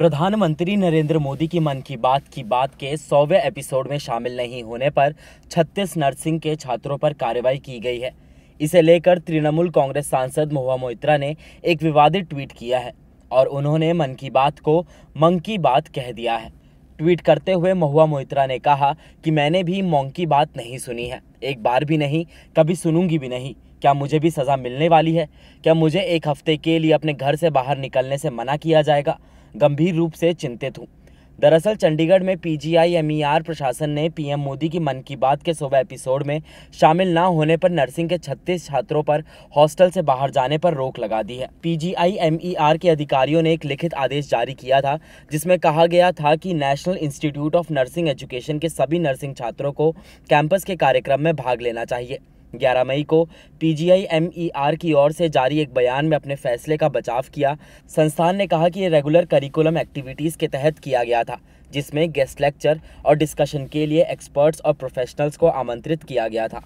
प्रधानमंत्री नरेंद्र मोदी की मन की बात की बात के सौवे एपिसोड में शामिल नहीं होने पर छत्तीस नर्सिंग के छात्रों पर कार्रवाई की गई है इसे लेकर तृणमूल कांग्रेस सांसद मोहा मोहित्रा ने एक विवादित ट्वीट किया है और उन्होंने मन की बात को मंकी बात कह दिया है ट्वीट करते हुए महुआ मोहित्रा ने कहा कि मैंने भी मोंग की बात नहीं सुनी है एक बार भी नहीं कभी सुनूंगी भी नहीं क्या मुझे भी सज़ा मिलने वाली है क्या मुझे एक हफ्ते के लिए अपने घर से बाहर निकलने से मना किया जाएगा गंभीर रूप से चिंतित हूँ दरअसल चंडीगढ़ में ई आर प्रशासन ने पीएम मोदी की मन की बात के सुबह एपिसोड में शामिल ना होने पर नर्सिंग के 36 छात्रों पर हॉस्टल से बाहर जाने पर रोक लगा दी है ई आर के अधिकारियों ने एक लिखित आदेश जारी किया था जिसमें कहा गया था कि national institute of nursing education के सभी नर्सिंग छात्रों को कैंपस के कार्यक्रम में भाग लेना चाहिए 11 मई को पीजीआई की ओर से जारी एक बयान में अपने फैसले का बचाव किया संस्थान ने कहा कि ये रेगुलर करिकुलम एक्टिविटीज़ के तहत किया गया था जिसमें गेस्ट लेक्चर और डिस्कशन के लिए एक्सपर्ट्स और प्रोफेशनल्स को आमंत्रित किया गया था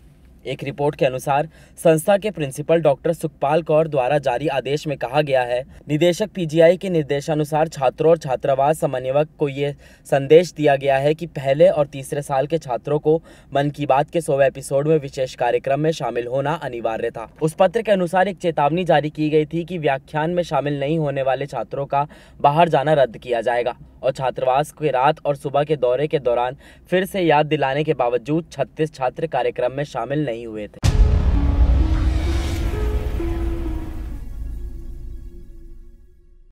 एक रिपोर्ट के अनुसार संस्था के प्रिंसिपल डॉक्टर सुखपाल कौर द्वारा जारी आदेश में कहा गया है निदेशक पीजीआई के निर्देशानुसार छात्रों और छात्रावास समन्वयक को ये संदेश दिया गया है कि पहले और तीसरे साल के छात्रों को मन की बात के सोवे एपिसोड में विशेष कार्यक्रम में शामिल होना अनिवार्य था उस पत्र के अनुसार एक चेतावनी जारी की गई थी की व्याख्यान में शामिल नहीं होने वाले छात्रों का बाहर जाना रद्द किया जाएगा और छात्रावास के रात और सुबह के दौरे के दौरान फिर से याद दिलाने के बावजूद छत्तीस छात्र कार्यक्रम में शामिल नहीं हुए थे